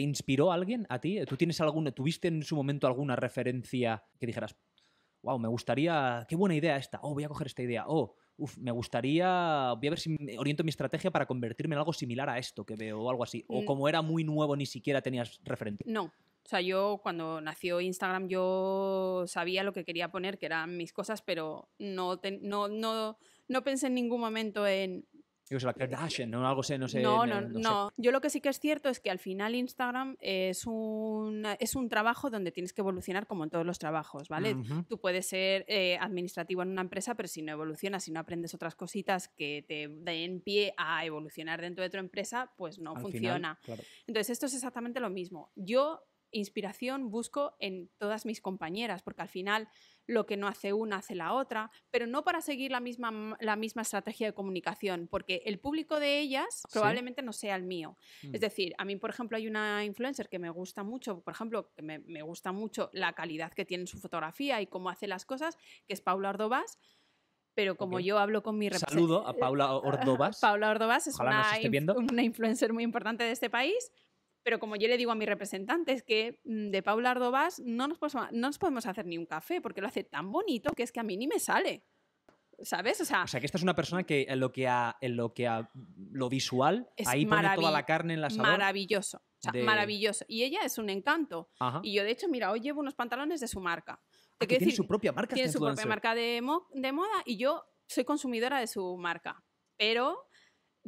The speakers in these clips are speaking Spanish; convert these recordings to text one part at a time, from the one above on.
¿Te inspiró alguien a ti? ¿Tú tienes alguna, tuviste en su momento alguna referencia que dijeras, wow, me gustaría, qué buena idea esta, oh, voy a coger esta idea, O oh, me gustaría, voy a ver si oriento mi estrategia para convertirme en algo similar a esto que veo o algo así. O mm. como era muy nuevo, ni siquiera tenías referente. No. O sea, yo cuando nació Instagram yo sabía lo que quería poner, que eran mis cosas, pero no, no, no, no pensé en ningún momento en la eh, ¿no? Algo no sé. No, no, no. Yo lo que sí que es cierto es que al final Instagram es un, es un trabajo donde tienes que evolucionar como en todos los trabajos, ¿vale? Tú puedes ser eh, administrativo en una empresa, pero si no evolucionas, si no aprendes otras cositas que te den pie a evolucionar dentro de tu empresa, pues no funciona. Entonces, esto es exactamente lo mismo. Yo inspiración busco en todas mis compañeras, porque al final lo que no hace una hace la otra, pero no para seguir la misma, la misma estrategia de comunicación, porque el público de ellas probablemente no sea el mío. Mm. Es decir, a mí, por ejemplo, hay una influencer que me gusta mucho, por ejemplo, que me, gusta mucho la calidad que tiene su fotografía y cómo hace las cosas, que es Paula Ordovás pero como yo hablo con mi representante. Saludo a Paula eh, Ordovás. Paula Ordovás es una, influencer muy importante de este país, pero como yo le digo a mi representante, es que mm, de Paula Ardovás no nos, podemos, no nos podemos hacer ni un café porque lo hace tan bonito que es que a mí ni me sale. ¿Sabes? O sea, o sea que esta es una persona que en lo que en lo, que a, lo visual, ahí pone toda la carne en la sabor. Maravilloso. maravilloso. Y ella es un encanto. Y yo, de hecho, mira, hoy llevo unos pantalones de su marca. Ah, tiene su propia marca. Tiene su propia marca de, de moda y yo soy consumidora de su marca. Pero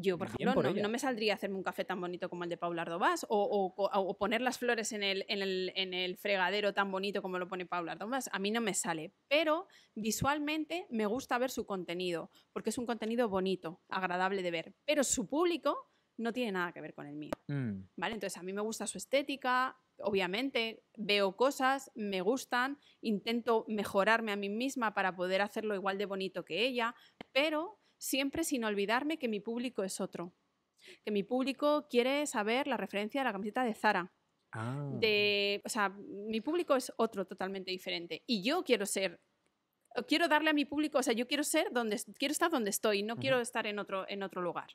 yo, por ejemplo, no, me saldría hacerme un café tan bonito como el de Paula Ardovás o, poner las flores en el, fregadero tan bonito como lo pone Paula Ardovás. A mí no me sale, pero visualmente me gusta ver su contenido porque es un contenido bonito, agradable de ver, pero su público no tiene nada que ver con el mío. Mm. ¿Vale? Entonces, a mí me gusta su estética, obviamente, veo cosas, me gustan, intento mejorarme a mí misma para poder hacerlo igual de bonito que ella, pero siempre sin olvidarme que mi público es otro. Que mi público quiere saber la referencia de la camiseta de Zara. Ah. De, o sea, mi público es otro totalmente diferente. Y yo quiero ser quiero darle a mi público, o sea, yo quiero ser donde quiero estar donde estoy, no quiero estar en otro en otro lugar.